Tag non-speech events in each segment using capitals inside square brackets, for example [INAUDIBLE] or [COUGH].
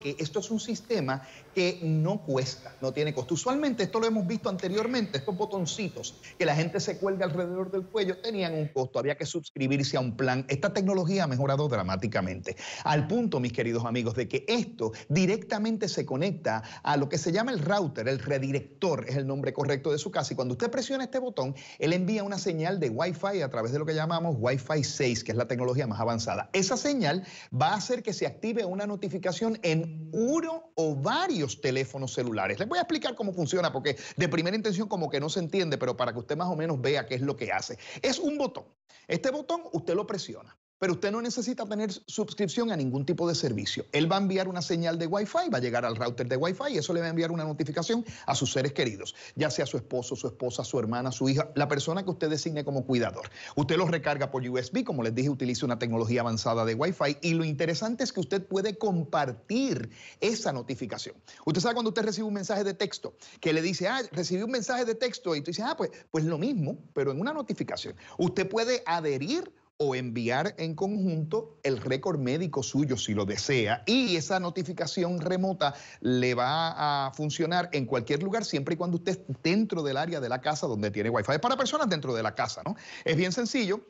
que esto es un sistema que no cuesta, no tiene costo. Usualmente, esto lo hemos visto anteriormente, estos botoncitos que la gente se cuelga alrededor del cuello tenían un costo, había que suscribirse a un plan. Esta tecnología ha mejorado dramáticamente, al punto, mis queridos amigos, de que esto directamente se conecta a lo que se llama el router, el redirector, es el nombre correcto de su casa, y cuando usted presiona este botón, él envía una señal de Wi-Fi a través de lo que llamamos Wi-Fi 6, que es la tecnología más avanzada. Esa señal va a hacer que se active una notificación en uno o varios teléfonos celulares. Les voy a explicar cómo funciona, porque de primera intención como que no se entiende, pero para que usted más o menos vea qué es lo que hace. Es un botón. Este botón usted lo presiona pero usted no necesita tener suscripción a ningún tipo de servicio. Él va a enviar una señal de Wi-Fi, va a llegar al router de Wi-Fi y eso le va a enviar una notificación a sus seres queridos, ya sea su esposo, su esposa, su hermana, su hija, la persona que usted designe como cuidador. Usted lo recarga por USB, como les dije, utiliza una tecnología avanzada de Wi-Fi y lo interesante es que usted puede compartir esa notificación. Usted sabe cuando usted recibe un mensaje de texto que le dice, ah, recibí un mensaje de texto y tú dices, ah, pues, pues lo mismo, pero en una notificación. Usted puede adherir o enviar en conjunto el récord médico suyo si lo desea. Y esa notificación remota le va a funcionar en cualquier lugar siempre y cuando usted esté dentro del área de la casa donde tiene wifi. Es para personas dentro de la casa, ¿no? Es bien sencillo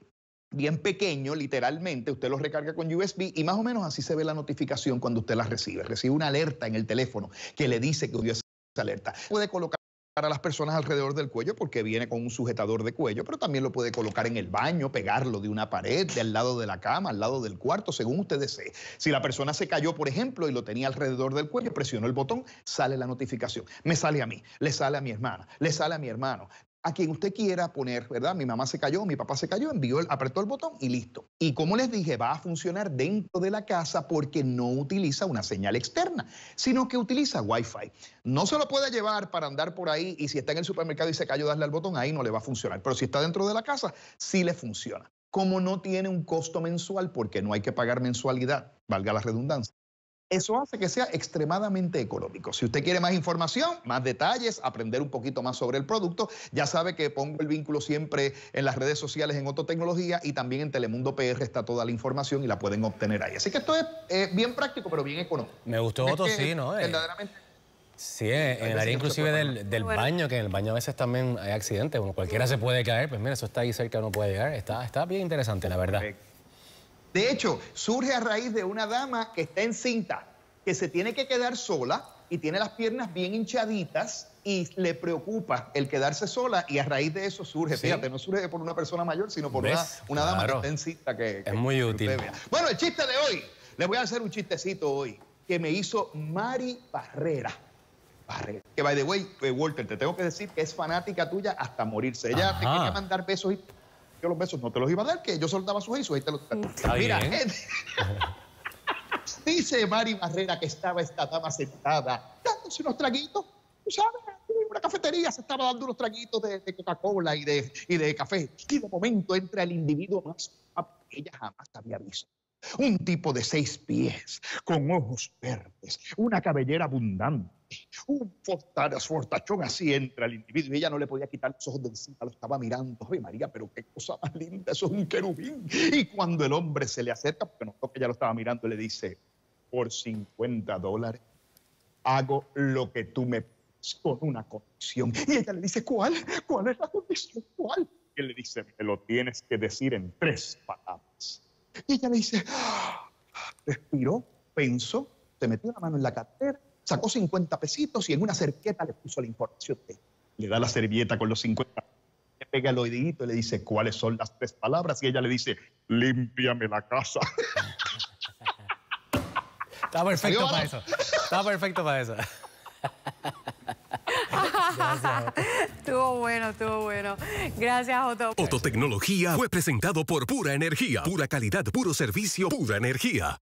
bien pequeño, literalmente, usted lo recarga con USB y más o menos así se ve la notificación cuando usted la recibe. Recibe una alerta en el teléfono que le dice que dio esa alerta. Puede colocar a las personas alrededor del cuello porque viene con un sujetador de cuello, pero también lo puede colocar en el baño, pegarlo de una pared, del lado de la cama, al lado del cuarto, según usted desee. Si la persona se cayó, por ejemplo, y lo tenía alrededor del cuello, presionó el botón, sale la notificación. Me sale a mí, le sale a mi hermana, le sale a mi hermano, a quien usted quiera poner, ¿verdad? Mi mamá se cayó, mi papá se cayó, envió, apretó el botón y listo. Y como les dije, va a funcionar dentro de la casa porque no utiliza una señal externa, sino que utiliza Wi-Fi. No se lo puede llevar para andar por ahí y si está en el supermercado y se cayó, darle al botón, ahí no le va a funcionar. Pero si está dentro de la casa, sí le funciona. Como no tiene un costo mensual porque no hay que pagar mensualidad, valga la redundancia, eso hace que sea extremadamente económico. Si usted quiere más información, más detalles, aprender un poquito más sobre el producto, ya sabe que pongo el vínculo siempre en las redes sociales en Ototecnología y también en Telemundo PR está toda la información y la pueden obtener ahí. Así que esto es eh, bien práctico, pero bien económico. Me gustó Otto, sí, ¿no? Eh, verdaderamente. Sí, en el área inclusive del, baño, que en el baño a veces también hay accidentes, bueno, cualquiera se puede caer, pues mira, eso está ahí cerca, uno puede llegar, está, está bien interesante, la verdad. De hecho, surge a raíz de una dama que está en cinta, que se tiene que quedar sola y tiene las piernas bien hinchaditas y le preocupa el quedarse sola y a raíz de eso surge, fíjate, no surge por una persona mayor, sino por una, dama que está en cinta. que, es muy útil. Bueno, el chiste de hoy, les voy a hacer un chistecito hoy que me hizo Mari Barrera. Que by the way, eh, Walter, te tengo que decir que es fanática tuya hasta morirse. Ella te quiere mandar besos y yo los besos no te los iba a dar, que yo soltaba su hija, y te los Mira, [LAUGHS] dice Mari Barrera que estaba esta dama sentada dándose unos traguitos, tú sabes, en una cafetería se estaba dando unos traguitos de, Coca-Cola y de, de café. Y de momento entra el individuo más ella jamás había visto. Un tipo de seis pies, con ojos verdes, una cabellera abundante un fortachón así entra el individuo y ella no le podía quitar los ojos de encima, lo estaba mirando. Ay, María, pero qué cosa más linda, eso es un querubín. Y cuando el hombre se le acerca, porque notó que ella lo estaba mirando, le dice, por 50 dólares hago lo que tú me con una condición. Y ella le dice, ¿cuál? ¿Cuál es la condición? ¿Cuál? Y él le dice, me lo tienes que decir en tres palabras. Y ella le dice, ah", respiró, pensó, se metió la mano en la cartera sacó 50 pesitos y en una cerqueta le puso la información. Le da la servilleta con los 50, le pega el oidito y le dice cuáles son las tres palabras y ella le dice, límpiame la casa. Está perfecto para eso. Está perfecto para eso. estuvo bueno, estuvo bueno. Gracias, Otto. Ototecnología fue presentado por Pura Energía. Pura calidad, puro servicio, pura energía.